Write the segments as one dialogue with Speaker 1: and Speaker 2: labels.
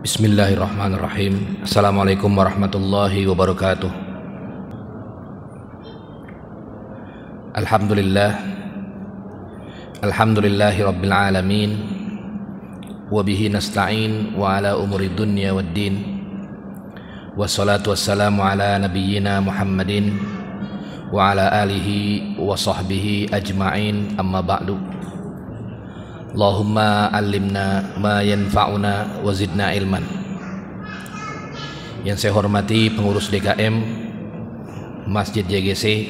Speaker 1: Bismillahirrahmanirrahim. Assalamualaikum warahmatullahi wabarakatuh. Alhamdulillah. Alhamdulillahi rabbil alamin. Wa bihi nasta'in wa ala umuri dunya wad din. Wassalatu wassalamu ala nabiyyina Muhammadin wa ala alihi wa sahbihi ajma'in amma ba'du. Allahumma alimna ma yanfa'una wa zidna ilman yang saya hormati pengurus DKM Masjid JGC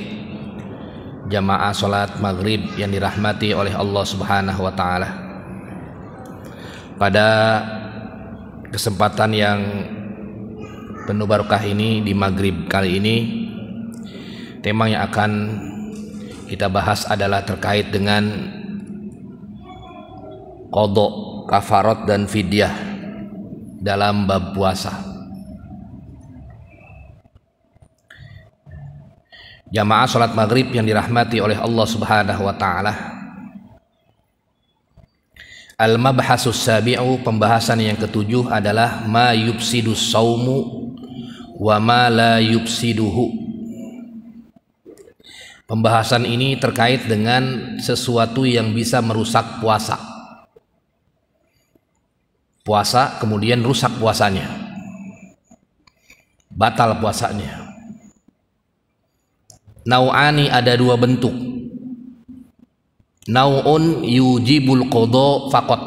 Speaker 1: jamaah sholat maghrib yang dirahmati oleh Allah subhanahu wa ta'ala pada kesempatan yang penuh barokah ini di maghrib kali ini tema yang akan kita bahas adalah terkait dengan kodok, kafarat dan fidyah dalam bab puasa. Jamaah sholat maghrib yang dirahmati oleh Allah Subhanahu wa Ta'ala. Al-mabhasus sabi'u pembahasan yang ketujuh adalah ma yubsidu saumu wa ma la yubsiduhu. Pembahasan ini terkait dengan sesuatu yang bisa merusak puasa puasa kemudian rusak puasanya batal puasanya nau'ani ada dua bentuk nau'un yujibul kodo fakot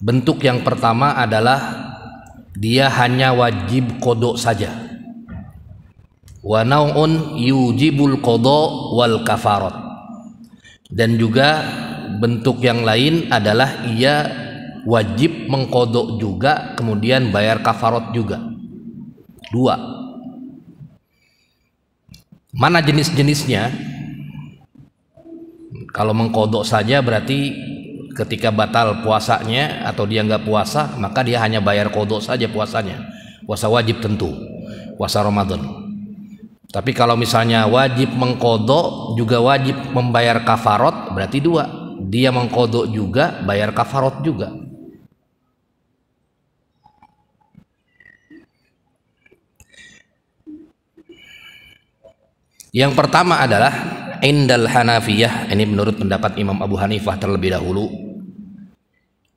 Speaker 1: bentuk yang pertama adalah dia hanya wajib kodo saja wa nau'un yujibul kodo wal kafarot dan juga bentuk yang lain adalah ia wajib mengkodok juga kemudian bayar kafarot juga dua mana jenis-jenisnya kalau mengkodok saja berarti ketika batal puasanya atau dia nggak puasa maka dia hanya bayar kodok saja puasanya puasa wajib tentu puasa Ramadan tapi kalau misalnya wajib mengkodok juga wajib membayar kafarot berarti dua dia mengkodok juga bayar kafarot juga Yang pertama adalah Indal Hanafiyah Ini menurut pendapat Imam Abu Hanifah terlebih dahulu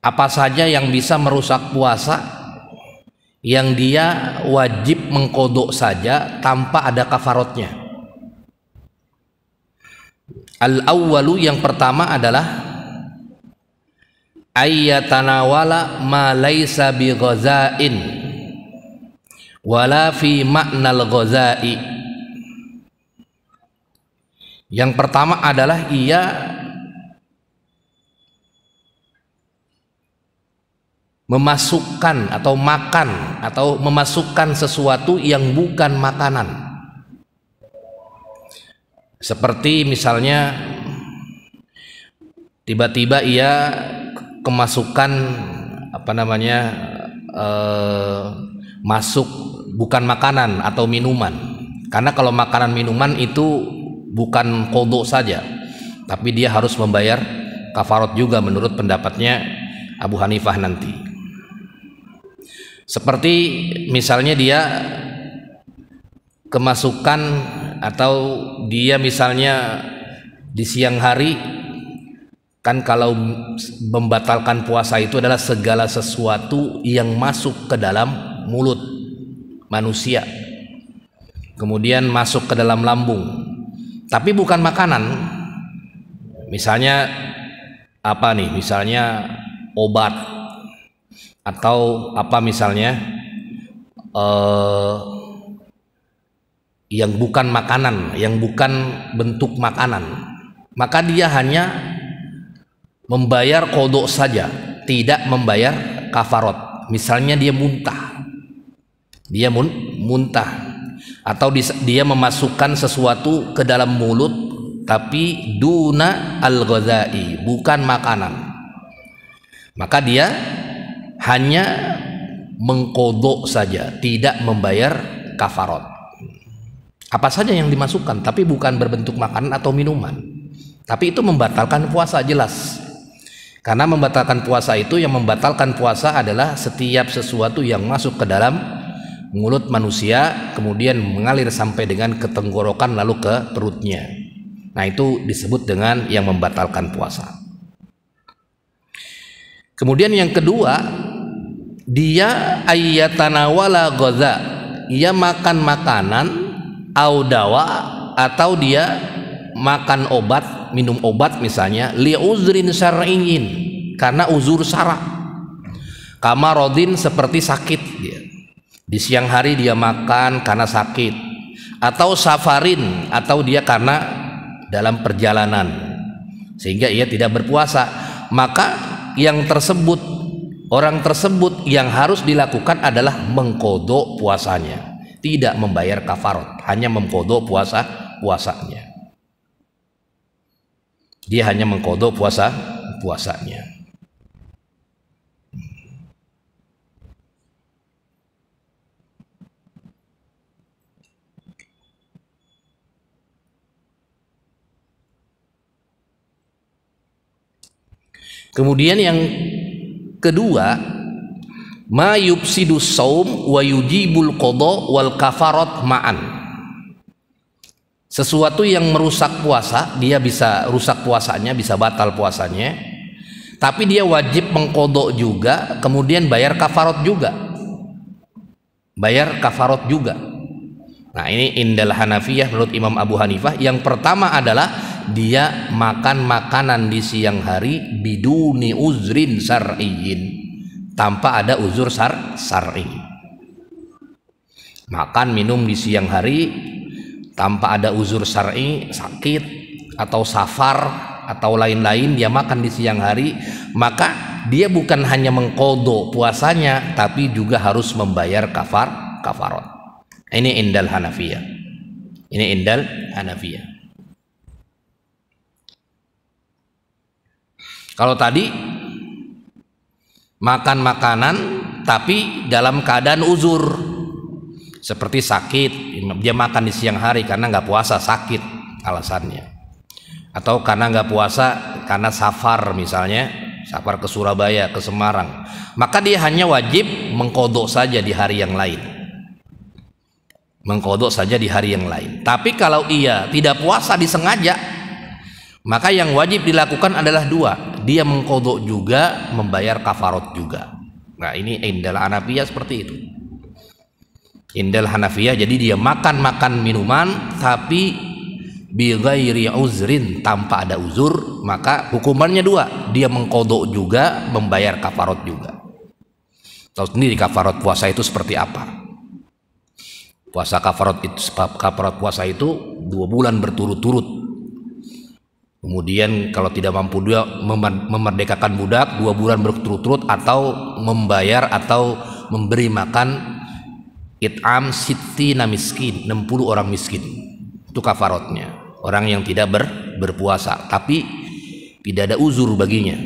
Speaker 1: Apa saja yang bisa merusak puasa Yang dia wajib mengkodok saja Tanpa ada kafarotnya Al-awwalu yang pertama adalah Ayyatanawala ma laysa bi ghazain Wala fi ma'nal ghazai yang pertama adalah ia memasukkan atau makan atau memasukkan sesuatu yang bukan makanan. Seperti misalnya tiba-tiba ia kemasukan apa namanya eh, masuk bukan makanan atau minuman. Karena kalau makanan minuman itu bukan kodo saja tapi dia harus membayar kafarat juga menurut pendapatnya Abu Hanifah nanti seperti misalnya dia kemasukan atau dia misalnya di siang hari kan kalau membatalkan puasa itu adalah segala sesuatu yang masuk ke dalam mulut manusia kemudian masuk ke dalam lambung tapi bukan makanan misalnya apa nih misalnya obat atau apa misalnya eh, yang bukan makanan yang bukan bentuk makanan maka dia hanya membayar kodok saja tidak membayar kafarot misalnya dia muntah dia muntah atau dia memasukkan sesuatu ke dalam mulut tapi duna al-ghazai bukan makanan maka dia hanya mengkodok saja tidak membayar kafarot apa saja yang dimasukkan tapi bukan berbentuk makanan atau minuman tapi itu membatalkan puasa jelas karena membatalkan puasa itu yang membatalkan puasa adalah setiap sesuatu yang masuk ke dalam mulut manusia kemudian mengalir sampai dengan ketenggorokan lalu ke perutnya. Nah, itu disebut dengan yang membatalkan puasa. Kemudian yang kedua, dia ayatanawala goza. Ia makan makanan audawa atau dia makan obat, minum obat misalnya li uzrin syar'iyyin karena uzur syara. Kamarodin seperti sakit dia di siang hari dia makan karena sakit atau safarin atau dia karena dalam perjalanan sehingga ia tidak berpuasa. Maka yang tersebut orang tersebut yang harus dilakukan adalah mengkodok puasanya, tidak membayar kafarot, hanya mengkodok puasa puasanya. Dia hanya mengkodok puasa puasanya. Kemudian yang kedua, ma yufsidu saum wa yujibul qada wal kafarat ma'an. Sesuatu yang merusak puasa, dia bisa rusak puasanya, bisa batal puasanya. Tapi dia wajib mengkodok juga, kemudian bayar kafarot juga. Bayar kafarot juga. Nah ini indal Hanafiyah menurut Imam Abu Hanifah. Yang pertama adalah dia makan makanan di siang hari biduni uzrin sar'iyin tanpa ada uzur sar sar'i makan minum di siang hari tanpa ada uzur sar'i sakit atau safar atau lain-lain dia makan di siang hari maka dia bukan hanya mengkodo puasanya tapi juga harus membayar kafar kafarot ini indal Hanafiyah ini indal Hanafiyah Kalau tadi makan makanan tapi dalam keadaan uzur seperti sakit dia makan di siang hari karena nggak puasa sakit alasannya atau karena nggak puasa karena safar misalnya safar ke Surabaya ke Semarang maka dia hanya wajib mengkodok saja di hari yang lain mengkodok saja di hari yang lain tapi kalau ia tidak puasa disengaja maka yang wajib dilakukan adalah dua dia mengkodok juga membayar kafarot juga nah ini indal Hanafiyah seperti itu indal Hanafiyah jadi dia makan-makan minuman tapi bighairi uzrin tanpa ada uzur maka hukumannya dua dia mengkodok juga membayar kafarot juga tahu sendiri kafarot puasa itu seperti apa puasa kafarot itu sebab kafarot puasa itu dua bulan berturut-turut Kemudian kalau tidak mampu dia memerdekakan budak dua bulan berturut-turut atau membayar atau memberi makan it'am siti miskin 60 orang miskin itu kafarotnya orang yang tidak ber, berpuasa tapi tidak ada uzur baginya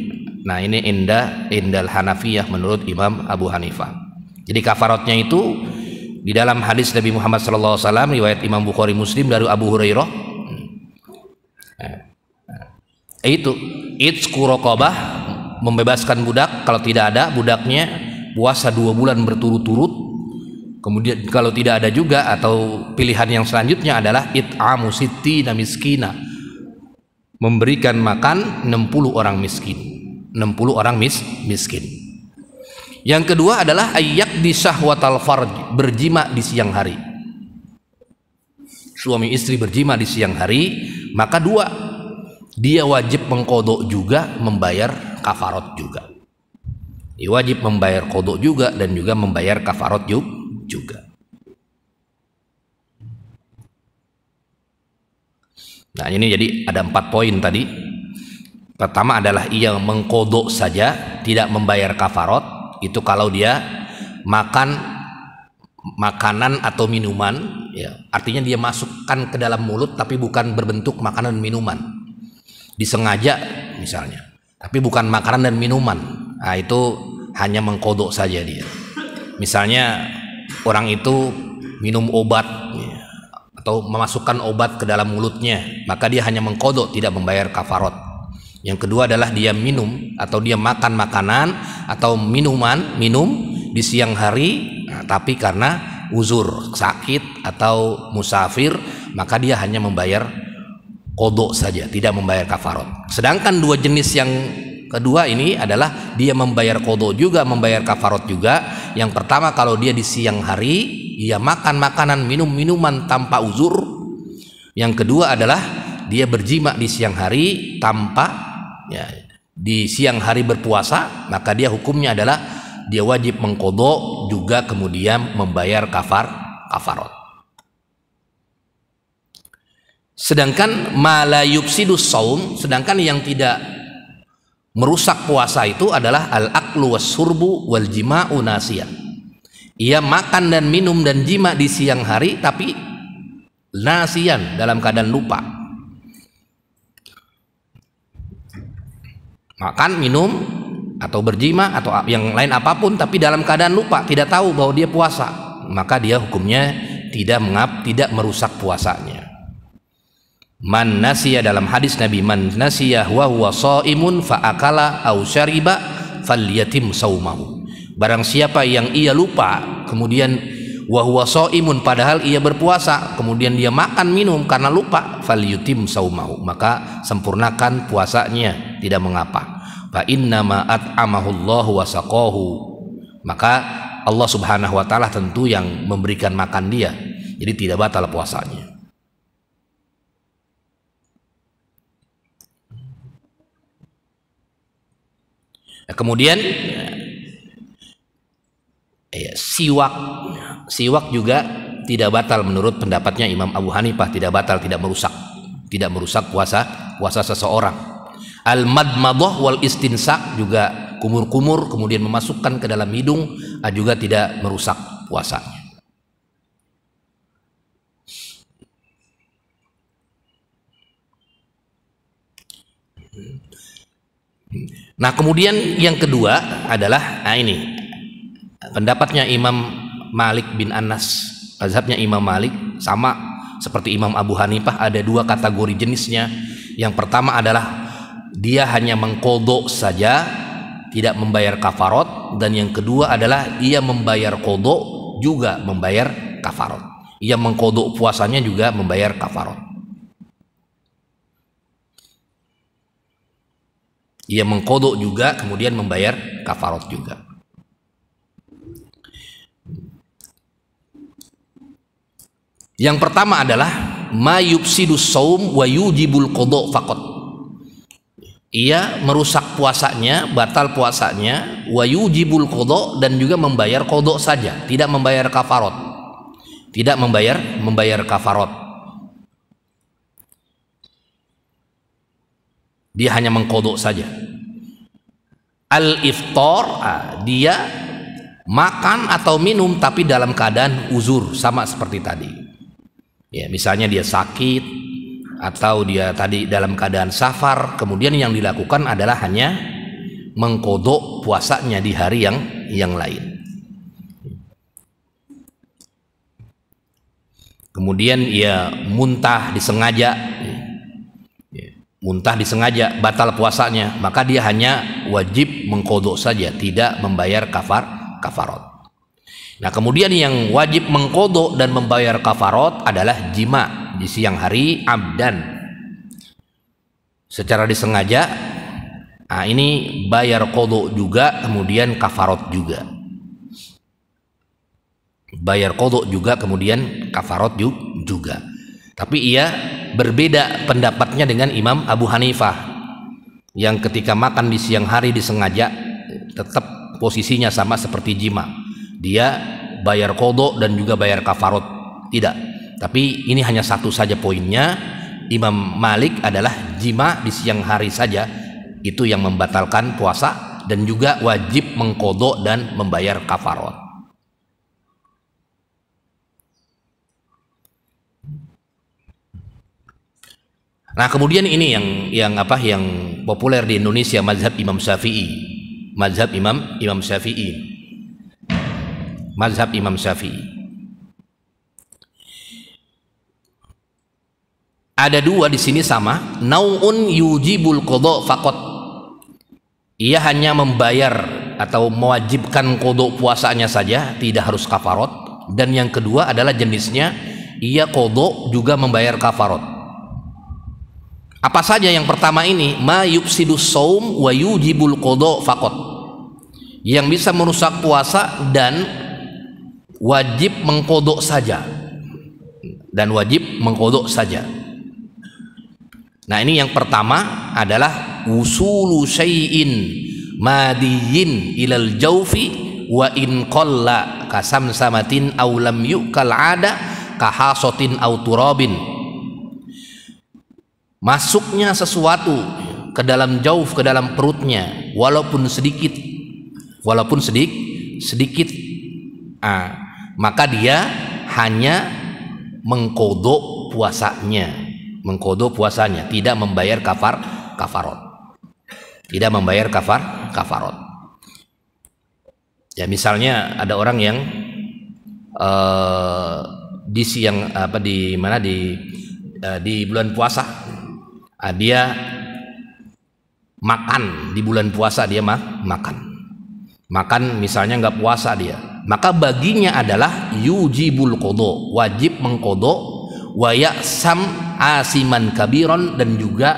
Speaker 1: nah ini indah indal hanafiyah menurut Imam Abu Hanifah jadi kafarotnya itu di dalam hadis Nabi Muhammad SAW riwayat Imam Bukhari Muslim dari Abu Hurairah hmm. nah, Eh, itu it's rokobah membebaskan budak kalau tidak ada budaknya puasa dua bulan berturut-turut kemudian kalau tidak ada juga atau pilihan yang selanjutnya adalah it'amu sittina miskina memberikan makan 60 orang miskin 60 orang mis miskin yang kedua adalah ayak di syahwatal farj berjima di siang hari suami istri berjima di siang hari maka dua dia wajib mengkodok juga membayar kafarot juga dia wajib membayar kodok juga dan juga membayar kafarot juga nah ini jadi ada empat poin tadi pertama adalah ia mengkodok saja tidak membayar kafarot itu kalau dia makan makanan atau minuman ya artinya dia masukkan ke dalam mulut tapi bukan berbentuk makanan minuman disengaja misalnya tapi bukan makanan dan minuman nah, itu hanya mengkodok saja dia misalnya orang itu minum obat ya, atau memasukkan obat ke dalam mulutnya maka dia hanya mengkodok tidak membayar kafarot yang kedua adalah dia minum atau dia makan makanan atau minuman minum di siang hari nah, tapi karena uzur sakit atau musafir maka dia hanya membayar kodok saja, tidak membayar kafarot. Sedangkan dua jenis yang kedua ini adalah dia membayar kodok juga, membayar kafarot juga. Yang pertama kalau dia di siang hari, dia makan makanan, minum minuman tanpa uzur. Yang kedua adalah dia berjima di siang hari tanpa ya, di siang hari berpuasa, maka dia hukumnya adalah dia wajib mengkodok juga kemudian membayar kafar kafarot. Sedangkan malayubsidus saum, sedangkan yang tidak merusak puasa itu adalah al aklu was-surbu wal jima unasia. Ia makan dan minum dan jima di siang hari tapi nasian dalam keadaan lupa. Makan, minum atau berjima atau yang lain apapun tapi dalam keadaan lupa, tidak tahu bahwa dia puasa, maka dia hukumnya tidak mengap, tidak merusak puasanya. Man nasiya dalam hadis Nabi man nasiya wa huwa shaimun fa akala au syariba falyatim saumahu. Barang siapa yang ia lupa kemudian wa huwa shaimun padahal ia berpuasa kemudian dia makan minum karena lupa falyatim saumahu maka sempurnakan puasanya tidak mengapa. Fa inna ma at'amahu Allah wa saqahu. Maka Allah Subhanahu wa taala tentu yang memberikan makan dia. Jadi tidak batal puasanya. Nah, kemudian ya, siwak siwak juga tidak batal menurut pendapatnya Imam Abu Hanifah tidak batal tidak merusak tidak merusak puasa puasa seseorang al madmadoh wal istinsak juga kumur-kumur kemudian memasukkan ke dalam hidung ah, juga tidak merusak puasanya hmm. Nah kemudian yang kedua adalah nah ini pendapatnya Imam Malik bin Anas mazhabnya Imam Malik sama seperti Imam Abu Hanifah ada dua kategori jenisnya yang pertama adalah dia hanya mengkodok saja tidak membayar kafarot dan yang kedua adalah ia membayar kodok juga membayar kafarot ia mengkodok puasanya juga membayar kafarot Ia mengkodok juga kemudian membayar kafarot juga. Yang pertama adalah mayubsidus saum wa yujibul kodok fakot. Ia merusak puasanya, batal puasanya, wa yujibul kodok dan juga membayar kodok saja, tidak membayar kafarot. Tidak membayar membayar kafarot. Dia hanya mengkodok saja. al iftor ah, dia makan atau minum tapi dalam keadaan uzur sama seperti tadi. Ya, misalnya dia sakit atau dia tadi dalam keadaan safar, kemudian yang dilakukan adalah hanya mengkodok puasanya di hari yang yang lain. Kemudian ia muntah disengaja muntah disengaja batal puasanya maka dia hanya wajib mengkodok saja tidak membayar kafar kafarot nah kemudian yang wajib mengkodok dan membayar kafarot adalah jima di siang hari abdan secara disengaja nah ini bayar kodok juga kemudian kafarot juga bayar kodok juga kemudian kafarot juga tapi ia berbeda pendapatnya dengan Imam Abu Hanifah yang ketika makan di siang hari disengaja tetap posisinya sama seperti jima. Dia bayar kodok dan juga bayar kafarot. Tidak. Tapi ini hanya satu saja poinnya. Imam Malik adalah jima di siang hari saja itu yang membatalkan puasa dan juga wajib mengkodok dan membayar kafarot. Nah, kemudian ini yang yang apa yang populer di Indonesia mazhab Imam Syafi'i. Mazhab Imam Imam Syafi'i. Mazhab Imam Syafi'i. Ada dua di sini sama, naun yujibul qada fakot. Ia hanya membayar atau mewajibkan kodok puasanya saja, tidak harus kafarot. Dan yang kedua adalah jenisnya, ia kodok juga membayar kafarot apa saja yang pertama ini? Ma yufsidus saum wa yujibul qada faqat. Yang bisa merusak puasa dan wajib mengkodok saja. Dan wajib mengkodok saja. Nah ini yang pertama adalah usulu syai'in madiyin ilal jaufi wa in qalla kasam samatin aw lam yukal ada kahasotin aw turabin masuknya sesuatu ke dalam jauh ke dalam perutnya walaupun sedikit walaupun sedik, sedikit ah, maka dia hanya mengkodok puasanya mengkodok puasanya tidak membayar kafar kafarot tidak membayar kafar kafarot ya misalnya ada orang yang uh, di siang apa di mana di uh, di bulan puasa Nah, dia makan di bulan puasa dia mah makan. Makan misalnya nggak puasa dia. Maka baginya adalah yujibul kodo, wajib mengkodo, waya sam asiman kabiron dan juga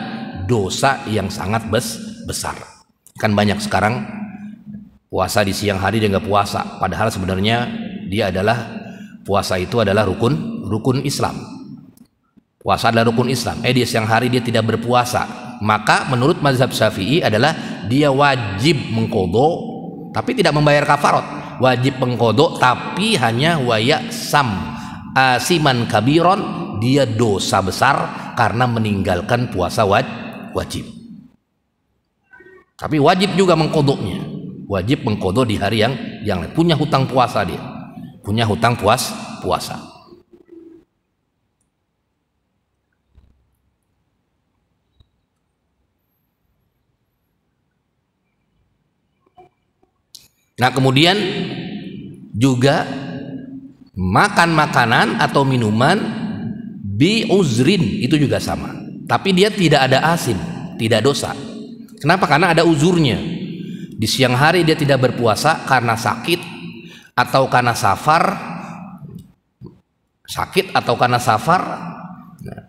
Speaker 1: dosa yang sangat bes besar. Kan banyak sekarang puasa di siang hari dia nggak puasa, padahal sebenarnya dia adalah puasa itu adalah rukun rukun Islam Puasa adalah rukun hmm. Islam. Eh, dia siang hari dia tidak berpuasa. Maka menurut mazhab Syafi'i adalah dia wajib mengkodok, tapi tidak membayar kafarot. Wajib mengkodok, tapi hanya wayak sam. Asiman kabiron dia dosa besar karena meninggalkan puasa wajib. Tapi wajib juga mengkodoknya. Wajib mengkodok di hari yang yang punya hutang puasa dia. Punya hutang puas puasa. Nah, kemudian juga makan makanan atau minuman bi uzrin itu juga sama. Tapi dia tidak ada asin, tidak dosa. Kenapa? Karena ada uzurnya. Di siang hari dia tidak berpuasa karena sakit atau karena safar sakit atau karena safar nah,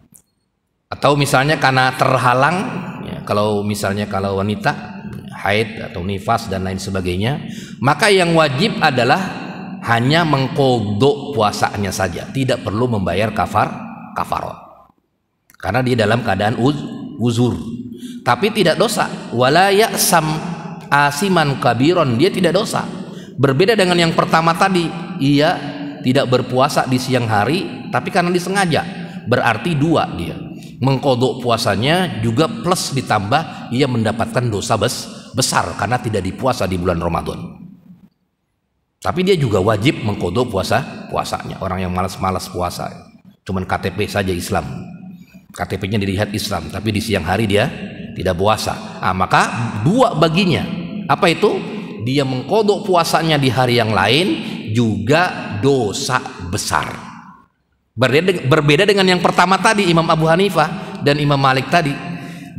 Speaker 1: atau misalnya karena terhalang ya, kalau misalnya kalau wanita haid atau nifas dan lain sebagainya maka yang wajib adalah hanya mengkodok puasanya saja tidak perlu membayar kafar kafarot karena dia dalam keadaan uz, uzur tapi tidak dosa Walayak Sam asiman kabiron dia tidak dosa berbeda dengan yang pertama tadi ia tidak berpuasa di siang hari tapi karena disengaja berarti dua dia mengkodok puasanya juga plus ditambah ia mendapatkan dosa bes besar karena tidak dipuasa di bulan Ramadan. Tapi dia juga wajib mengkodok puasa puasanya. Orang yang malas-malas puasa, cuman KTP saja Islam. KTP-nya dilihat Islam, tapi di siang hari dia tidak puasa. Ah, maka dua baginya. Apa itu? Dia mengkodok puasanya di hari yang lain juga dosa besar. Berbeda, dengan yang pertama tadi Imam Abu Hanifah dan Imam Malik tadi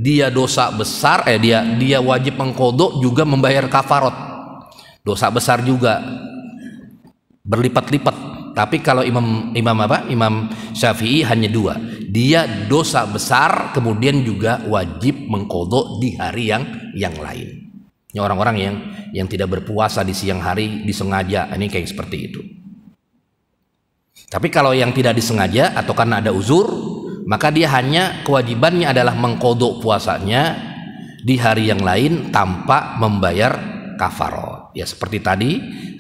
Speaker 1: dia dosa besar eh dia dia wajib mengkodok juga membayar kafarot dosa besar juga berlipat-lipat tapi kalau imam imam apa imam syafi'i hanya dua dia dosa besar kemudian juga wajib mengkodok di hari yang yang lain ini orang-orang yang yang tidak berpuasa di siang hari disengaja ini kayak seperti itu tapi kalau yang tidak disengaja atau karena ada uzur maka dia hanya kewajibannya adalah mengkodok puasanya di hari yang lain tanpa membayar kafarot ya seperti tadi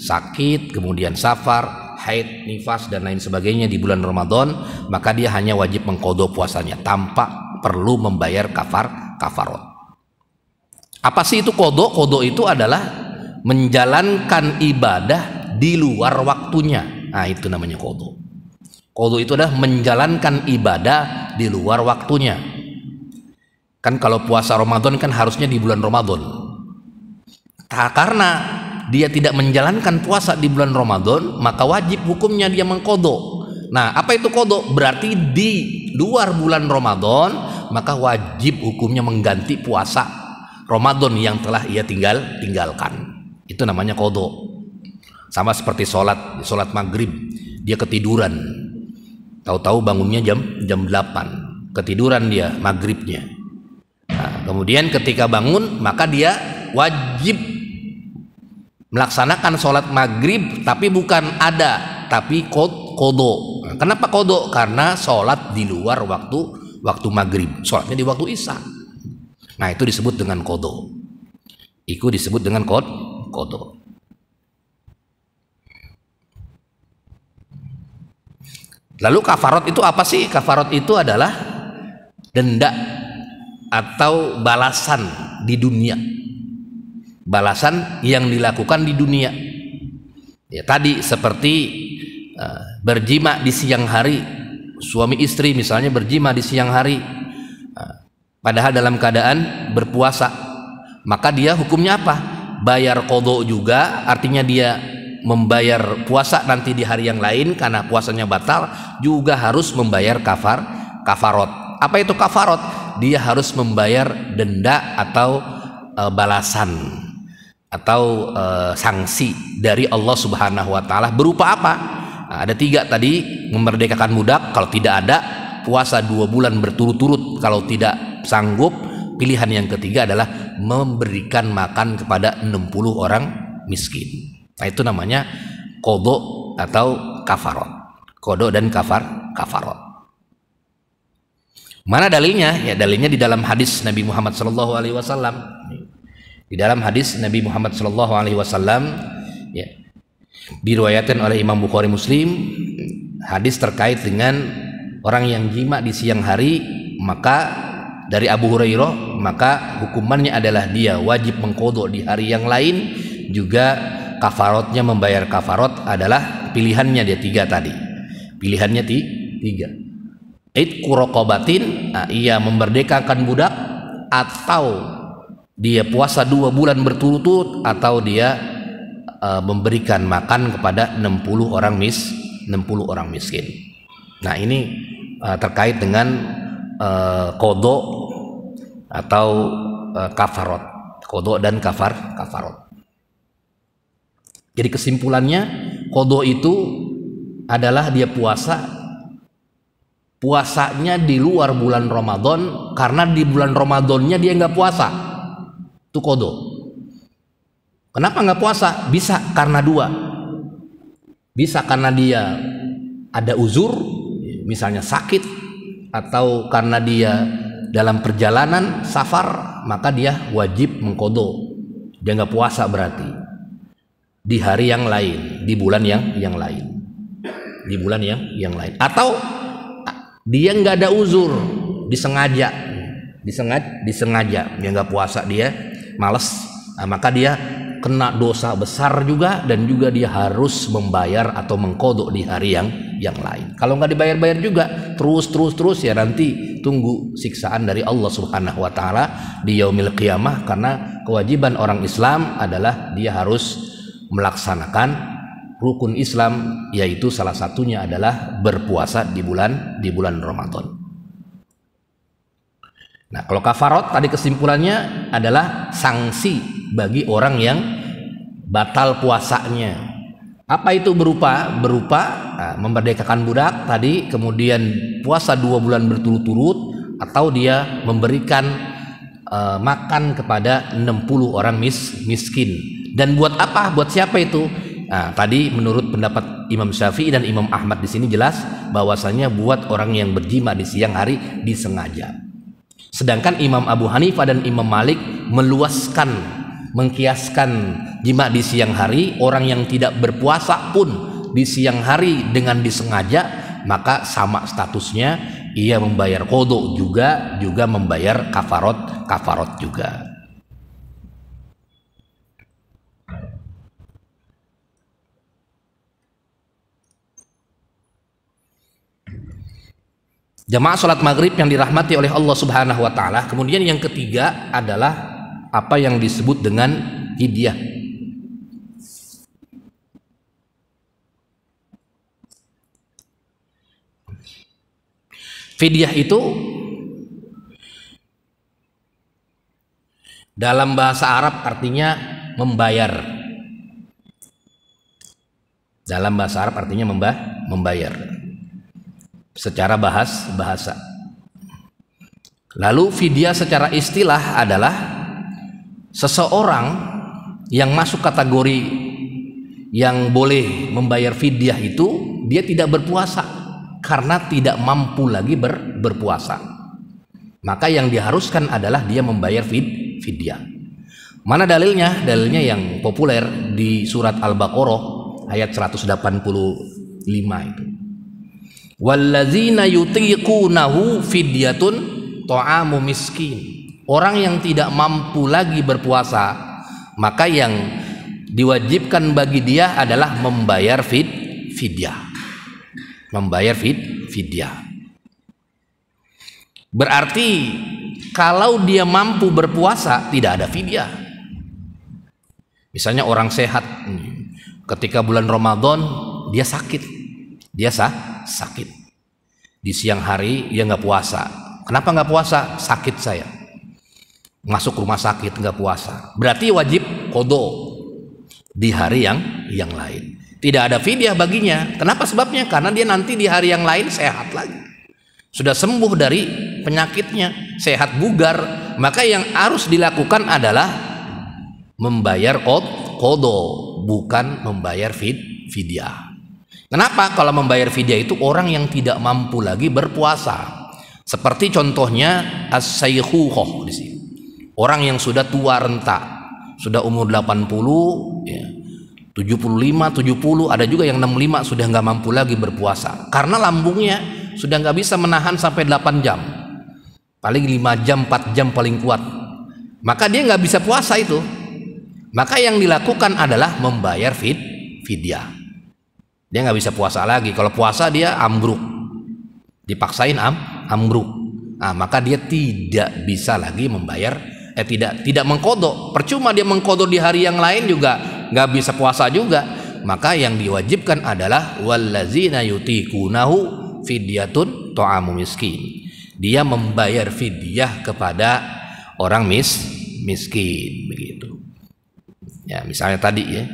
Speaker 1: sakit kemudian safar haid nifas dan lain sebagainya di bulan Ramadan maka dia hanya wajib mengkodok puasanya tanpa perlu membayar kafar kafarot apa sih itu kodok kodok itu adalah menjalankan ibadah di luar waktunya nah itu namanya kodok Kodu itu adalah menjalankan ibadah di luar waktunya. Kan kalau puasa Ramadan kan harusnya di bulan Ramadan. Nah, karena dia tidak menjalankan puasa di bulan Ramadan, maka wajib hukumnya dia mengkodo. Nah, apa itu kodo? Berarti di luar bulan Ramadan, maka wajib hukumnya mengganti puasa Ramadan yang telah ia tinggal tinggalkan. Itu namanya kodo. Sama seperti sholat, sholat maghrib, dia ketiduran, Tahu-tahu bangunnya jam jam 8. Ketiduran dia maghribnya. Nah, kemudian ketika bangun maka dia wajib melaksanakan sholat maghrib tapi bukan ada tapi kod, kodo. Nah, kenapa kodo? Karena sholat di luar waktu waktu maghrib. Sholatnya di waktu isya. Nah itu disebut dengan kodo. Itu disebut dengan kod, kodo. Lalu kafarot itu apa sih? Kafarot itu adalah denda atau balasan di dunia. Balasan yang dilakukan di dunia. Ya tadi seperti uh, berjima di siang hari, suami istri misalnya berjima di siang hari uh, padahal dalam keadaan berpuasa. Maka dia hukumnya apa? Bayar kodok juga, artinya dia membayar puasa nanti di hari yang lain karena puasanya batal juga harus membayar kafar kafarot apa itu kafarot dia harus membayar denda atau e, balasan atau e, sanksi dari Allah Subhanahu wa taala berupa apa nah, ada tiga tadi memerdekakan budak kalau tidak ada puasa dua bulan berturut-turut kalau tidak sanggup pilihan yang ketiga adalah memberikan makan kepada 60 orang miskin Nah itu namanya kodok atau kafarot. Kodok dan kafar, kafarot. Mana dalilnya? Ya dalilnya di dalam hadis Nabi Muhammad Shallallahu Alaihi Wasallam. Di dalam hadis Nabi Muhammad Shallallahu Alaihi Wasallam, ya, diriwayatkan oleh Imam Bukhari Muslim, hadis terkait dengan orang yang jima di siang hari, maka dari Abu Hurairah, maka hukumannya adalah dia wajib mengkodok di hari yang lain juga kafarotnya membayar kafarot adalah pilihannya dia tiga tadi pilihannya tiga it kurokobatin nah, ia memerdekakan budak atau dia puasa dua bulan berturut-turut atau dia uh, memberikan makan kepada 60 orang mis 60 orang miskin nah ini uh, terkait dengan uh, kodok atau uh, kafarot Kodo dan kafar kafarot jadi kesimpulannya kodo itu adalah dia puasa puasanya di luar bulan Ramadan karena di bulan Ramadannya dia nggak puasa itu kodo kenapa nggak puasa bisa karena dua bisa karena dia ada uzur misalnya sakit atau karena dia dalam perjalanan safar maka dia wajib mengkodo dia nggak puasa berarti di hari yang lain, di bulan yang yang lain, di bulan yang yang lain. Atau dia nggak ada uzur, disengaja, disengaja, disengaja dia nggak puasa dia, males, nah, maka dia kena dosa besar juga dan juga dia harus membayar atau mengkodok di hari yang yang lain. Kalau nggak dibayar-bayar juga terus terus terus ya nanti tunggu siksaan dari Allah Subhanahu wa taala di yaumil qiyamah karena kewajiban orang Islam adalah dia harus melaksanakan rukun Islam yaitu salah satunya adalah berpuasa di bulan di bulan Ramadan. Nah, kalau kafarot tadi kesimpulannya adalah sanksi bagi orang yang batal puasanya. Apa itu berupa? Berupa nah, memerdekakan budak tadi, kemudian puasa dua bulan berturut-turut, atau dia memberikan uh, makan kepada 60 orang mis miskin dan buat apa? Buat siapa itu? Nah, tadi menurut pendapat Imam Syafi'i dan Imam Ahmad di sini jelas bahwasanya buat orang yang berjima di siang hari disengaja. Sedangkan Imam Abu Hanifah dan Imam Malik meluaskan, mengkiaskan jima di siang hari, orang yang tidak berpuasa pun di siang hari dengan disengaja maka sama statusnya ia membayar kodok juga juga membayar kafarot kafarot juga Jamaah sholat maghrib yang dirahmati oleh Allah Subhanahu wa Ta'ala. Kemudian yang ketiga adalah apa yang disebut dengan fidyah. Fidyah itu dalam bahasa Arab artinya membayar. Dalam bahasa Arab artinya membayar secara bahas bahasa. Lalu vidya secara istilah adalah seseorang yang masuk kategori yang boleh membayar fidyah itu dia tidak berpuasa karena tidak mampu lagi ber, berpuasa. Maka yang diharuskan adalah dia membayar fid, fidyah. Mana dalilnya? Dalilnya yang populer di surat Al-Baqarah ayat 185 itu. Wallazina yutiqunahu fidyatun ta'amu miskin. Orang yang tidak mampu lagi berpuasa, maka yang diwajibkan bagi dia adalah membayar fid fidyah. Membayar fid fidyah. Berarti kalau dia mampu berpuasa tidak ada fidyah. Misalnya orang sehat ketika bulan Ramadan dia sakit. Dia sah, sakit. Di siang hari dia nggak puasa. Kenapa nggak puasa? Sakit saya. Masuk rumah sakit nggak puasa. Berarti wajib kodo di hari yang yang lain. Tidak ada fidyah baginya. Kenapa sebabnya? Karena dia nanti di hari yang lain sehat lagi. Sudah sembuh dari penyakitnya, sehat bugar. Maka yang harus dilakukan adalah membayar kodo bukan membayar fid fidyah Kenapa? Kalau membayar fidyah itu orang yang tidak mampu lagi berpuasa. Seperti contohnya as-saykhuhah di sini. Orang yang sudah tua renta, sudah umur 80, ya, 75, 70, ada juga yang 65 sudah nggak mampu lagi berpuasa. Karena lambungnya sudah nggak bisa menahan sampai 8 jam. Paling 5 jam, 4 jam paling kuat. Maka dia nggak bisa puasa itu. Maka yang dilakukan adalah membayar fid, fidyah. Dia nggak bisa puasa lagi. Kalau puasa dia ambruk, dipaksain am, ambruk. Nah, maka dia tidak bisa lagi membayar, eh tidak tidak mengkodok. Percuma dia mengkodok di hari yang lain juga nggak bisa puasa juga. Maka yang diwajibkan adalah wallazina yutikunahu fidyatun to'amu miskin. Dia membayar fidyah kepada orang mis miskin begitu. Ya, misalnya tadi ya,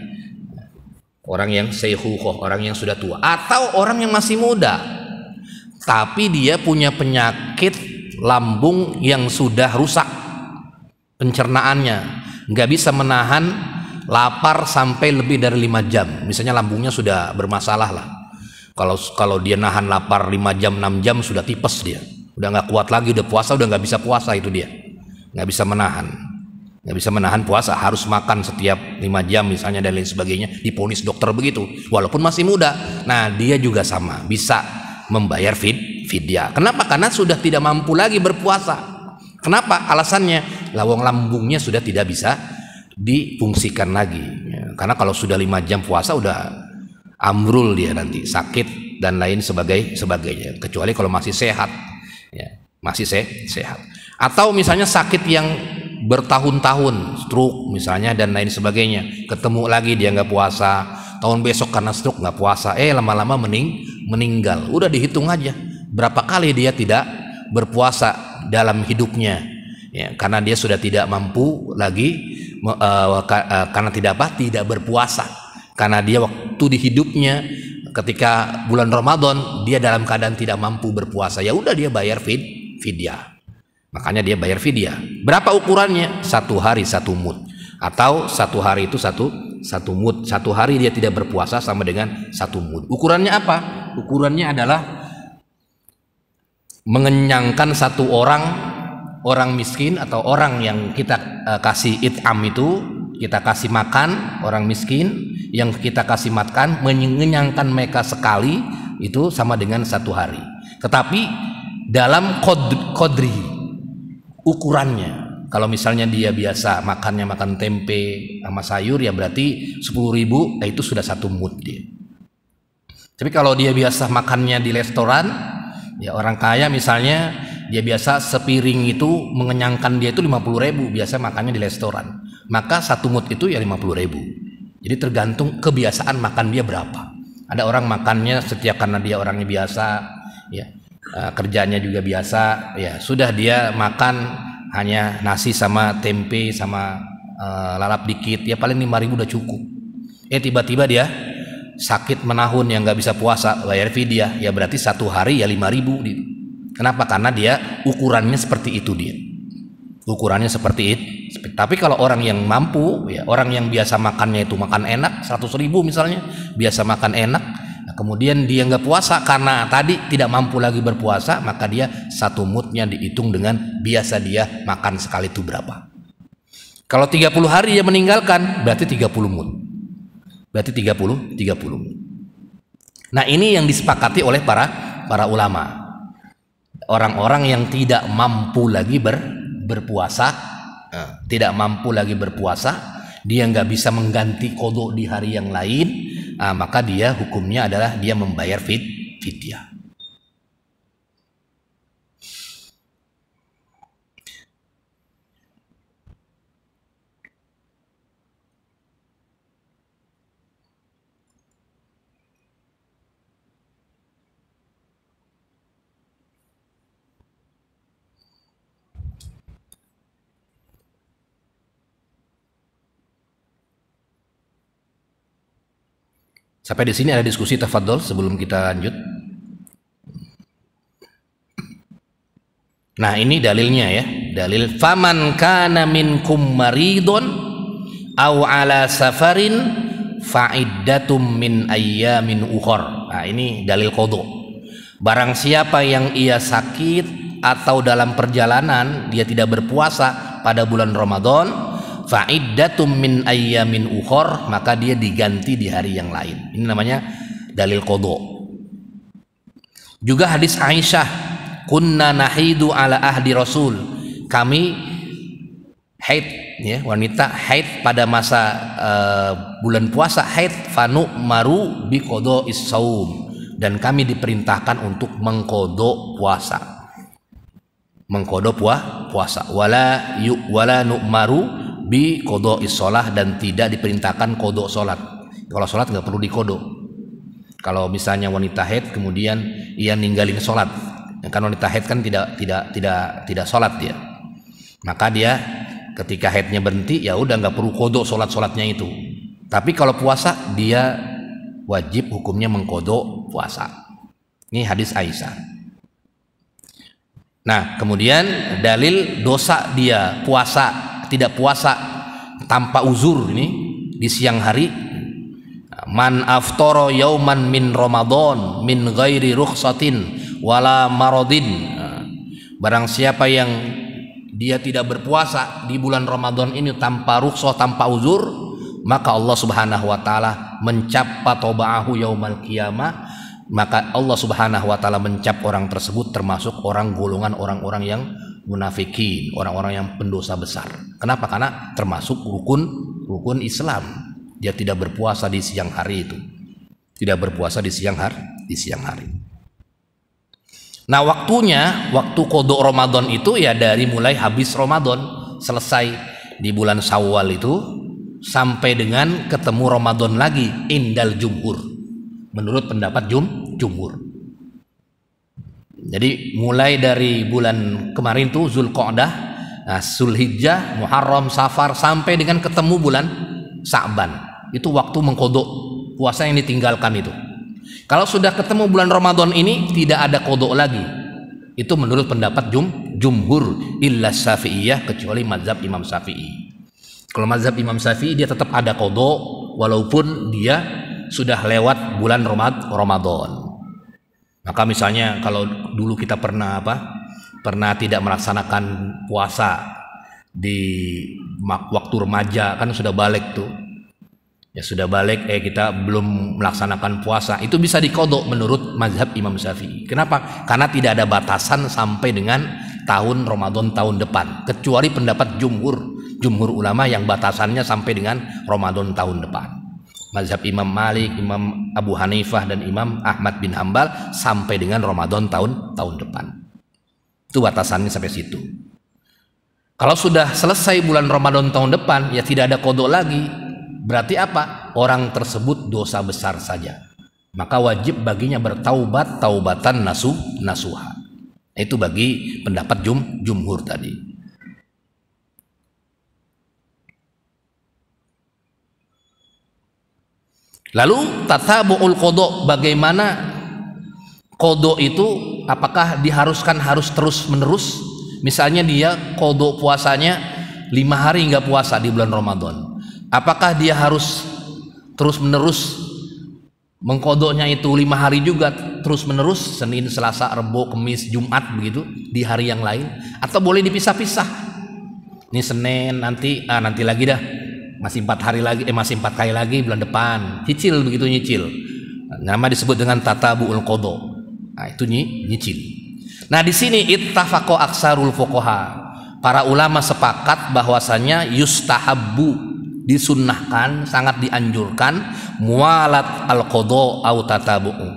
Speaker 1: Orang yang seyhukoh, orang yang sudah tua atau orang yang masih muda tapi dia punya penyakit lambung yang sudah rusak pencernaannya nggak bisa menahan lapar sampai lebih dari lima jam misalnya lambungnya sudah bermasalah lah kalau kalau dia nahan lapar 5 jam 6 jam sudah tipes dia udah nggak kuat lagi udah puasa udah nggak bisa puasa itu dia nggak bisa menahan nggak bisa menahan puasa harus makan setiap lima jam misalnya dan lain sebagainya diponis dokter begitu walaupun masih muda nah dia juga sama bisa membayar fid fidya kenapa karena sudah tidak mampu lagi berpuasa kenapa alasannya lawang lambungnya sudah tidak bisa difungsikan lagi ya, karena kalau sudah lima jam puasa udah amrul dia nanti sakit dan lain sebagai sebagainya kecuali kalau masih sehat ya masih se sehat atau misalnya sakit yang bertahun-tahun stroke misalnya dan lain sebagainya ketemu lagi dia nggak puasa tahun besok karena stroke nggak puasa eh lama-lama mening meninggal udah dihitung aja berapa kali dia tidak berpuasa dalam hidupnya ya karena dia sudah tidak mampu lagi uh, karena tidak apa tidak berpuasa karena dia waktu di hidupnya ketika bulan Ramadan dia dalam keadaan tidak mampu berpuasa ya udah dia bayar fid fidyah Makanya dia bayar fidya. Berapa ukurannya? Satu hari satu mut. Atau satu hari itu satu satu mut. Satu hari dia tidak berpuasa sama dengan satu mut. Ukurannya apa? Ukurannya adalah mengenyangkan satu orang orang miskin atau orang yang kita uh, kasih itam itu kita kasih makan orang miskin yang kita kasih makan mengenyangkan mereka sekali itu sama dengan satu hari tetapi dalam kod, kodri ukurannya. Kalau misalnya dia biasa makannya makan tempe sama sayur ya berarti 10 ribu nah itu sudah satu mood dia. Tapi kalau dia biasa makannya di restoran ya orang kaya misalnya dia biasa sepiring itu mengenyangkan dia itu 50 ribu biasa makannya di restoran. Maka satu mood itu ya 50 ribu. Jadi tergantung kebiasaan makan dia berapa. Ada orang makannya setiap karena dia orangnya biasa ya Eh, kerjanya juga biasa ya sudah dia makan hanya nasi sama tempe sama uh, lalap dikit ya paling ribu udah cukup eh tiba-tiba dia sakit menahun yang nggak bisa puasa bayar dia ya berarti satu hari ya 5000 gitu. Kenapa? Karena dia ukurannya seperti itu dia. Ukurannya seperti itu. Tapi kalau orang yang mampu, ya orang yang biasa makannya itu makan enak 100.000 ribu misalnya, biasa makan enak, kemudian dia nggak puasa karena tadi tidak mampu lagi berpuasa, maka dia satu mutnya dihitung dengan biasa dia makan sekali itu berapa. Kalau 30 hari dia meninggalkan, berarti 30 mut. Berarti 30, 30 mut. Nah ini yang disepakati oleh para para ulama. Orang-orang yang tidak mampu lagi ber, berpuasa, eh, tidak mampu lagi berpuasa, dia nggak bisa mengganti kodok di hari yang lain, ah, maka dia hukumnya adalah dia membayar fit fidyah Sampai di sini ada diskusi tafadhol sebelum kita lanjut. Nah, ini dalilnya ya. Dalil faman kana minkum maridun aw ala safarin fa'iddatum min ayyamin ukhor. Nah, ini dalil qadha. Barang siapa yang ia sakit atau dalam perjalanan dia tidak berpuasa pada bulan Ramadan, fa'iddatum min ayyamin ukhor maka dia diganti di hari yang lain ini namanya dalil kodo juga hadis Aisyah kunna nahidu ala ahdi rasul kami haid ya wanita haid pada masa uh, bulan puasa haid fanu maru bi kodo saum dan kami diperintahkan untuk mengkodo puasa mengkodo puah, puasa wala yuk wala nu'maru bi kodok isolah dan tidak diperintahkan kodo sholat kalau sholat nggak perlu dikodo. kalau misalnya wanita head, kemudian ia ninggalin sholat ya, kan wanita head kan tidak tidak tidak tidak sholat dia maka dia ketika headnya berhenti ya udah nggak perlu kodo sholat sholatnya itu tapi kalau puasa dia wajib hukumnya mengkodo puasa ini hadis Aisyah Nah, kemudian dalil dosa dia puasa tidak puasa tanpa uzur ini di siang hari man aftoro yauman min Ramadan min ghairi rukhsatin wala maradin barang siapa yang dia tidak berpuasa di bulan Ramadan ini tanpa rukhsah tanpa uzur maka Allah Subhanahu wa taala mencap toba'ahu yaumal qiyamah maka Allah Subhanahu wa taala mencap orang tersebut termasuk orang golongan orang-orang yang munafikin, orang-orang yang pendosa besar. Kenapa? Karena termasuk rukun rukun Islam. Dia tidak berpuasa di siang hari itu. Tidak berpuasa di siang hari, di siang hari. Nah, waktunya, waktu kodok Ramadan itu ya dari mulai habis Ramadan, selesai di bulan Syawal itu sampai dengan ketemu Ramadan lagi indal jumhur. Menurut pendapat jum, jumhur. Jadi mulai dari bulan kemarin tuh Zulqa'dah, nah, Zulhijjah, Muharram, Safar sampai dengan ketemu bulan Sa'ban. Itu waktu mengkodok puasa yang ditinggalkan itu. Kalau sudah ketemu bulan Ramadan ini tidak ada kodok lagi. Itu menurut pendapat jum, jumhur illa syafi'iyah kecuali mazhab Imam Syafi'i. Kalau mazhab Imam Syafi'i dia tetap ada kodok walaupun dia sudah lewat bulan Ramadan. Maka misalnya kalau dulu kita pernah apa? Pernah tidak melaksanakan puasa di waktu remaja kan sudah balik tuh. Ya sudah balik eh kita belum melaksanakan puasa. Itu bisa dikodok menurut mazhab Imam Syafi'i. Kenapa? Karena tidak ada batasan sampai dengan tahun Ramadan tahun depan. Kecuali pendapat jumhur jumhur ulama yang batasannya sampai dengan Ramadan tahun depan mazhab Imam Malik, Imam Abu Hanifah dan Imam Ahmad bin Hambal sampai dengan Ramadan tahun tahun depan. Itu batasannya sampai situ. Kalau sudah selesai bulan Ramadan tahun depan ya tidak ada kodok lagi. Berarti apa? Orang tersebut dosa besar saja. Maka wajib baginya bertaubat taubatan nasu nasuha. Itu bagi pendapat jum, jumhur tadi. Lalu tata tatabu'ul kodok bagaimana kodok itu apakah diharuskan harus terus menerus? Misalnya dia kodok puasanya lima hari nggak puasa di bulan Ramadan. Apakah dia harus terus menerus mengkodoknya itu lima hari juga terus menerus Senin, Selasa, Rebo, Kemis, Jumat begitu di hari yang lain atau boleh dipisah-pisah ini Senin nanti ah nanti lagi dah masih empat hari lagi eh masih empat kali lagi bulan depan cicil begitu nyicil nama disebut dengan buul kodo nah, itu nyi, nyicil nah di sini ittafaqo aksarul fokoha para ulama sepakat bahwasanya yustahabu disunnahkan sangat dianjurkan mualat al kodo au buul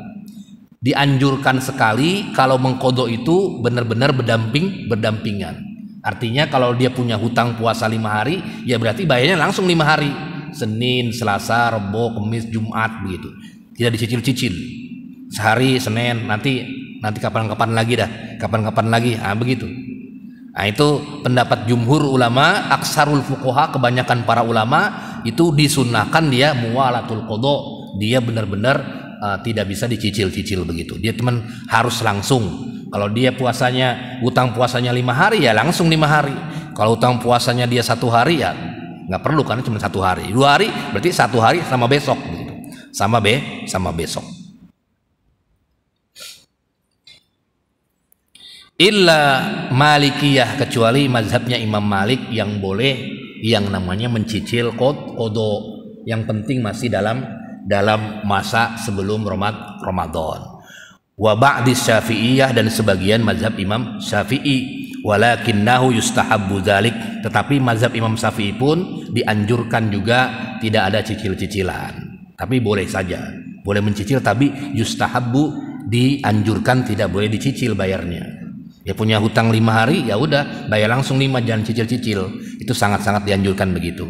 Speaker 1: dianjurkan sekali kalau mengkodo itu benar-benar berdamping berdampingan Artinya kalau dia punya hutang puasa lima hari, ya berarti bayarnya langsung lima hari. Senin, Selasa, Rebo, Kemis, Jumat begitu. Tidak dicicil-cicil. Sehari Senin, nanti nanti kapan-kapan lagi dah, kapan-kapan lagi, ah begitu. Nah, itu pendapat jumhur ulama, aksarul fukoha, kebanyakan para ulama itu disunahkan dia mualatul kodo, dia benar-benar uh, tidak bisa dicicil-cicil begitu. Dia teman harus langsung kalau dia puasanya utang puasanya lima hari ya langsung lima hari. Kalau utang puasanya dia satu hari ya nggak perlu karena cuma satu hari. Dua hari berarti satu hari sama besok. Gitu. Sama be sama besok. Illa malikiyah kecuali mazhabnya Imam Malik yang boleh yang namanya mencicil kod kodo yang penting masih dalam dalam masa sebelum Ramadan wa ba'di syafi'iyah dan sebagian mazhab imam syafi'i walakinnahu yustahabbu dzalik tetapi mazhab imam syafi'i pun dianjurkan juga tidak ada cicil-cicilan tapi boleh saja boleh mencicil tapi yustahabbu dianjurkan tidak boleh dicicil bayarnya ya punya hutang lima hari ya udah bayar langsung lima jangan cicil-cicil itu sangat-sangat dianjurkan begitu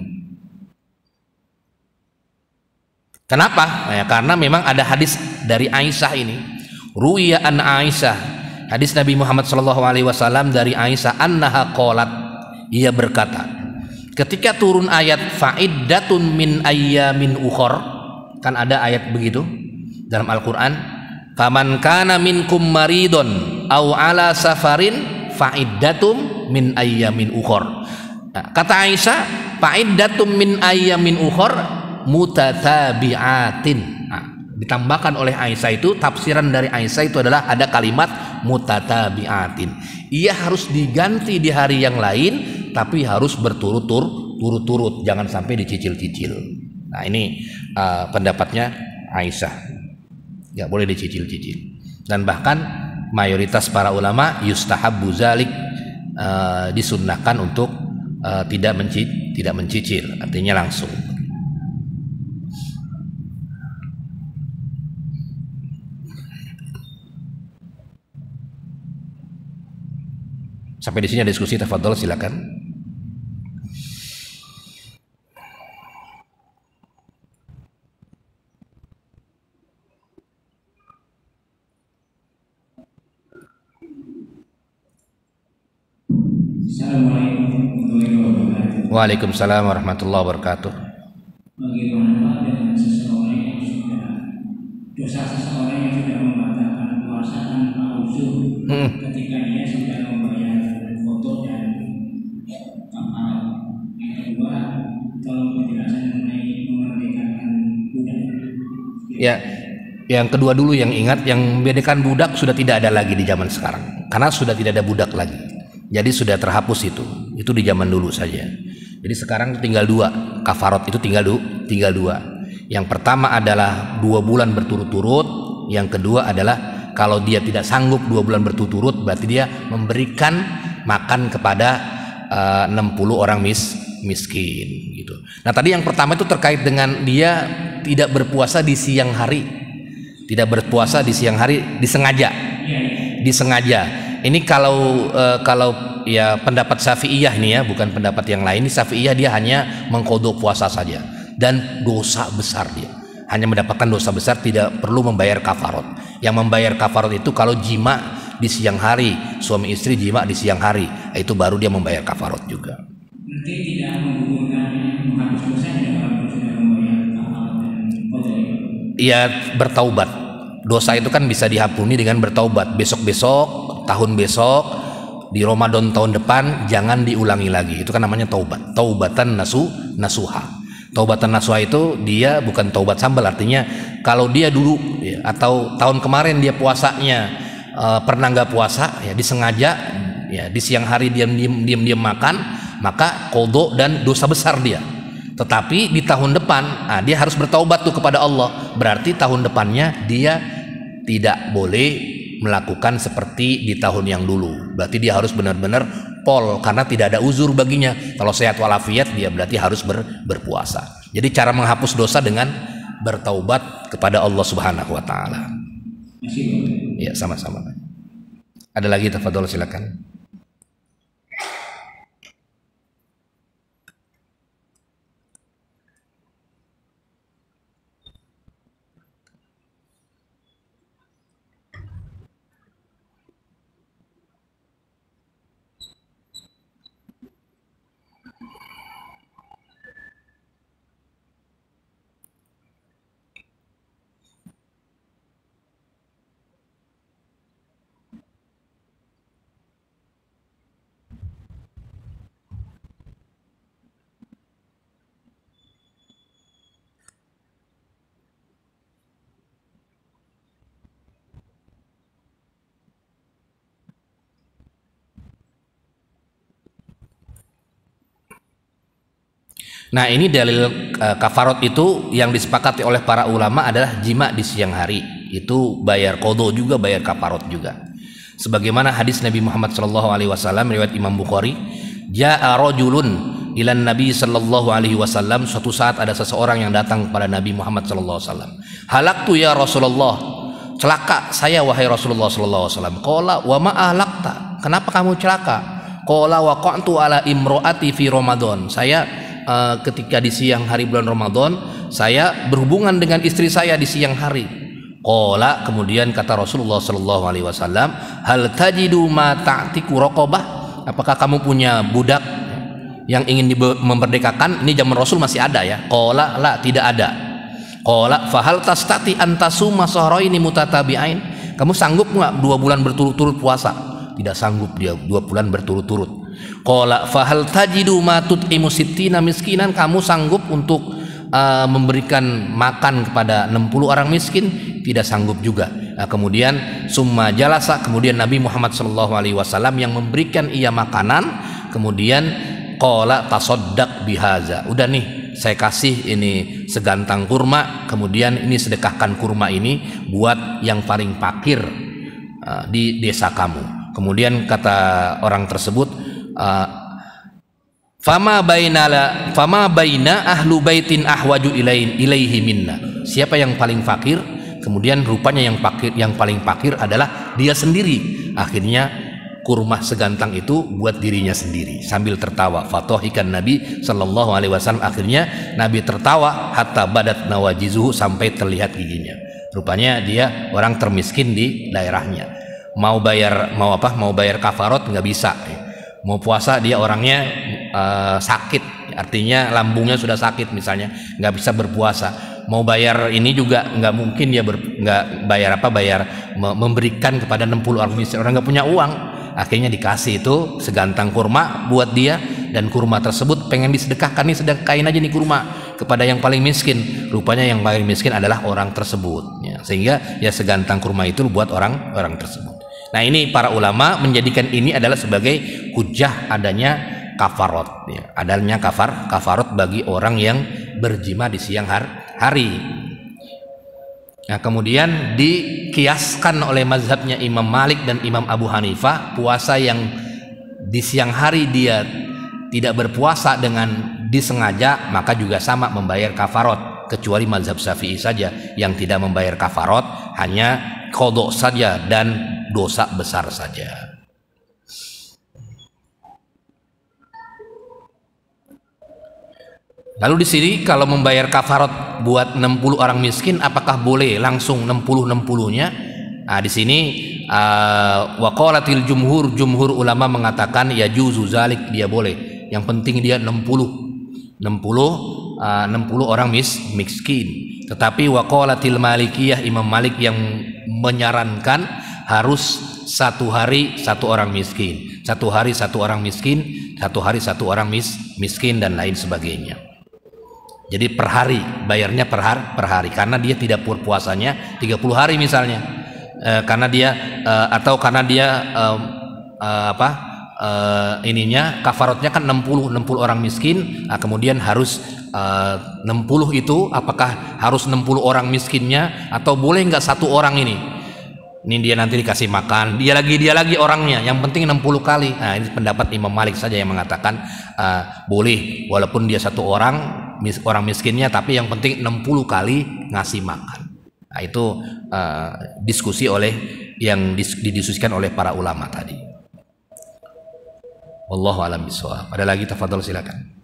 Speaker 1: kenapa ya, karena memang ada hadis dari Aisyah ini Ruya an Aisyah. Hadis Nabi Muhammad Shallallahu alaihi wasallam dari Aisyah annaha qalat. Ia berkata, ketika turun ayat fa'iddatun min ayyamin ukhor kan ada ayat begitu dalam Al-Qur'an faman kana minkum maridon au ala safarin fa'iddatum min ayyamin ukhor nah, kata Aisyah fa'iddatum min ayyamin ukhor mutatabi'atin ditambahkan oleh Aisyah itu tafsiran dari Aisyah itu adalah ada kalimat mutatabiatin. Ia harus diganti di hari yang lain tapi harus berturut-turut turut-turut jangan sampai dicicil-cicil. Nah, ini uh, pendapatnya Aisyah. Ya boleh dicicil-cicil. Dan bahkan mayoritas para ulama yustahabbu zalik uh, disunnahkan untuk uh, tidak mencicil, tidak mencicil, artinya langsung. Sampai di sini ada diskusi, tafadhol silakan. Waalaikumsalam warahmatullahi wabarakatuh. Bagaimana dengan seseorang yang sudah dosa seseorang yang sudah membatalkan puasa tanpa uzur hmm. ketika dia sudah membayar Ya. apa kedua kalau penjelasan mengenai memerdekakan budak ya yang kedua dulu yang ingat yang membedakan budak sudah tidak ada lagi di zaman sekarang karena sudah tidak ada budak lagi jadi sudah terhapus itu itu di zaman dulu saja jadi sekarang tinggal dua kafarot itu tinggal dua tinggal dua yang pertama adalah dua bulan berturut-turut yang kedua adalah kalau dia tidak sanggup dua bulan berturut-turut berarti dia memberikan makan kepada eh, uh, 60 orang mis miskin gitu. Nah, tadi yang pertama itu terkait dengan dia tidak berpuasa di siang hari. Tidak berpuasa di siang hari disengaja. Disengaja. Ini kalau uh, kalau ya pendapat Syafi'iyah nih ya, bukan pendapat yang lain. Ini Syafi'iyah dia hanya mengkodok puasa saja dan dosa besar dia. Hanya mendapatkan dosa besar tidak perlu membayar kafarot. Yang membayar kafarot itu kalau jima di siang hari, suami istri jima di siang hari, itu baru dia membayar kafarot juga. Iya bertaubat. Dosa itu kan bisa dihapuni dengan bertaubat. Besok-besok, tahun besok, di Ramadan tahun depan jangan diulangi lagi. Itu kan namanya taubat. Taubatan nasu nasuha. Taubatan nasuha itu dia bukan taubat sambal artinya kalau dia dulu ya, atau tahun kemarin dia puasanya e, pernah nggak puasa ya disengaja ya di siang hari diam diam diam diam makan maka kodo dan dosa besar dia tetapi di tahun depan nah, dia harus bertaubat tuh kepada Allah berarti tahun depannya dia tidak boleh melakukan seperti di tahun yang dulu berarti dia harus benar-benar pol karena tidak ada uzur baginya kalau sehat walafiat dia berarti harus ber, berpuasa jadi cara menghapus dosa dengan bertaubat kepada Allah Subhanahu wa taala. Ya sama-sama. Ada lagi tafadhol silakan. Nah ini dalil uh, kafarot itu yang disepakati oleh para ulama adalah jima di siang hari itu bayar kodo juga bayar kafarot juga. Sebagaimana hadis Nabi Muhammad Shallallahu Alaihi Wasallam riwayat Imam Bukhari, Ja'a rojulun ilan Nabi Shallallahu Alaihi Wasallam. Suatu saat ada seseorang yang datang kepada Nabi Muhammad Shallallahu Alaihi Wasallam. Halak tu ya Rasulullah. Celaka saya wahai Rasulullah Shallallahu Alaihi Wasallam. Kola wa Kenapa kamu celaka? Kola wa tu ala imroati fi Ramadan. Saya uh, ketika di siang hari bulan Ramadan saya berhubungan dengan istri saya di siang hari Kola kemudian kata Rasulullah Sallallahu Alaihi Wasallam hal tajidu ma ta'tiku rokobah apakah kamu punya budak yang ingin memerdekakan ini zaman Rasul masih ada ya Kola la tidak ada Kola fahal tastati antasuma ini mutatabiain kamu sanggup nggak dua bulan berturut-turut puasa tidak sanggup dia dua bulan berturut-turut Qala fahal tajidu ma tut'imu sittina miskinan kamu sanggup untuk uh, memberikan makan kepada 60 orang miskin tidak sanggup juga. Nah, kemudian summa jalasa kemudian Nabi Muhammad sallallahu alaihi wasallam yang memberikan ia makanan kemudian qala tasodak bihaza. Udah nih saya kasih ini segantang kurma kemudian ini sedekahkan kurma ini buat yang paling pakir uh, eh, di desa kamu. Kemudian kata orang tersebut uh, Fama bainala fama baina ahlu baitin ahwaju ilai, ilaihi minna. Siapa yang paling fakir? Kemudian rupanya yang fakir yang paling fakir adalah dia sendiri. Akhirnya kurma segantang itu buat dirinya sendiri sambil tertawa. Fatohikan Nabi Shallallahu Alaihi Wasallam akhirnya Nabi tertawa hatta badat nawajizuhu sampai terlihat giginya. Rupanya dia orang termiskin di daerahnya. Mau bayar mau apa? Mau bayar kafarot nggak bisa mau puasa dia orangnya uh, sakit artinya lambungnya sudah sakit misalnya nggak bisa berpuasa mau bayar ini juga nggak mungkin dia nggak bayar apa bayar memberikan kepada 60 orang miskin orang nggak punya uang akhirnya dikasih itu segantang kurma buat dia dan kurma tersebut pengen disedekahkan nih sedekahin aja nih kurma kepada yang paling miskin rupanya yang paling miskin adalah orang tersebut ya, sehingga ya segantang kurma itu buat orang orang tersebut Nah ini para ulama menjadikan ini adalah sebagai hujah adanya kafarot, ya. adanya kafar kafarot bagi orang yang berjima di siang hari. Nah kemudian dikiaskan oleh mazhabnya Imam Malik dan Imam Abu Hanifah puasa yang di siang hari dia tidak berpuasa dengan disengaja maka juga sama membayar kafarot kecuali mazhab Syafi'i saja yang tidak membayar kafarot hanya kodok saja dan dosa besar saja. Lalu di sini kalau membayar kafarat buat 60 orang miskin apakah boleh langsung 60-60-nya? Nah, di sini uh, ah, waqalatil jumhur jumhur ulama mengatakan ya juzu zalik dia boleh. Yang penting dia 60. 60 uh, 60 orang mis miskin. Tetapi waqalatil malikiyah Imam Malik yang menyarankan harus satu hari satu orang miskin, satu hari satu orang miskin, satu hari satu orang mis miskin dan lain sebagainya. Jadi per hari bayarnya per hari, per hari karena dia tidak puasanya 30 hari misalnya. E, karena dia e, atau karena dia e, e, apa? E, ininya kafarotnya kan 60 60 orang miskin, nah, kemudian harus e, 60 itu apakah harus 60 orang miskinnya atau boleh nggak satu orang ini? ini dia nanti dikasih makan dia lagi dia lagi orangnya yang penting 60 kali nah ini pendapat Imam Malik saja yang mengatakan uh, boleh walaupun dia satu orang mis, orang miskinnya tapi yang penting 60 kali ngasih makan nah itu uh, diskusi oleh yang dis, didiskusikan oleh para ulama tadi Wallahu alam biswa. ada lagi tafadhol silakan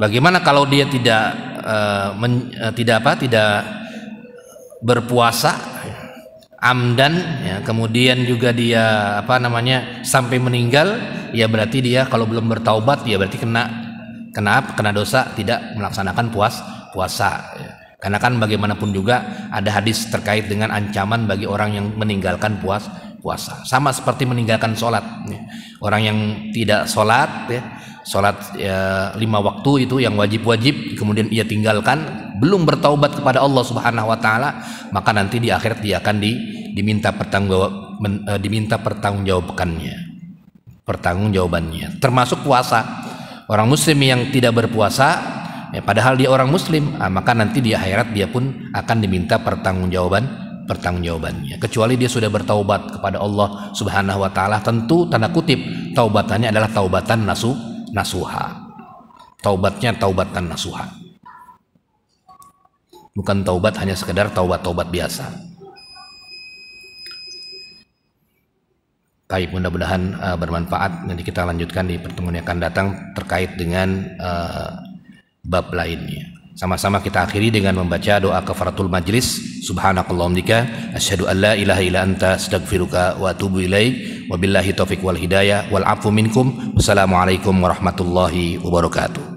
Speaker 1: Bagaimana kalau dia tidak uh, men, uh, tidak apa tidak berpuasa ya, amdan ya, kemudian juga dia apa namanya sampai meninggal ya berarti dia kalau belum bertaubat ya berarti kena kena kena dosa tidak melaksanakan puas puasa ya. karena kan bagaimanapun juga ada hadis terkait dengan ancaman bagi orang yang meninggalkan puas puasa sama seperti meninggalkan sholat ya. orang yang tidak sholat ya sholat ya, lima waktu itu yang wajib-wajib kemudian ia tinggalkan belum bertaubat kepada Allah Subhanahu wa taala maka nanti di akhirat dia akan di, diminta eh, pertanggungjawabkannya men, uh, diminta pertanggungjawabannya pertanggungjawabannya termasuk puasa orang muslim yang tidak berpuasa ya, padahal dia orang muslim nah, maka nanti di akhirat dia pun akan diminta pertanggungjawaban pertanggungjawabannya kecuali dia sudah bertaubat kepada Allah Subhanahu wa taala tentu tanda kutip taubatannya adalah taubatan nasuh nasuha. Taubatnya taubatan nasuha. Bukan taubat hanya sekedar taubat-taubat biasa. Baik, mudah-mudahan uh, bermanfaat. Nanti kita lanjutkan di pertemuan yang akan datang terkait dengan uh, bab lainnya. Sama-sama kita akhiri dengan membaca doa kafaratul majlis. Subhanakallahum dika. Asyhadu alla ilaha illa anta astagfiruka wa atubu ilaik. Wabillahi taufiq wal hidayah wal afu minkum. Wassalamualaikum warahmatullahi wabarakatuh.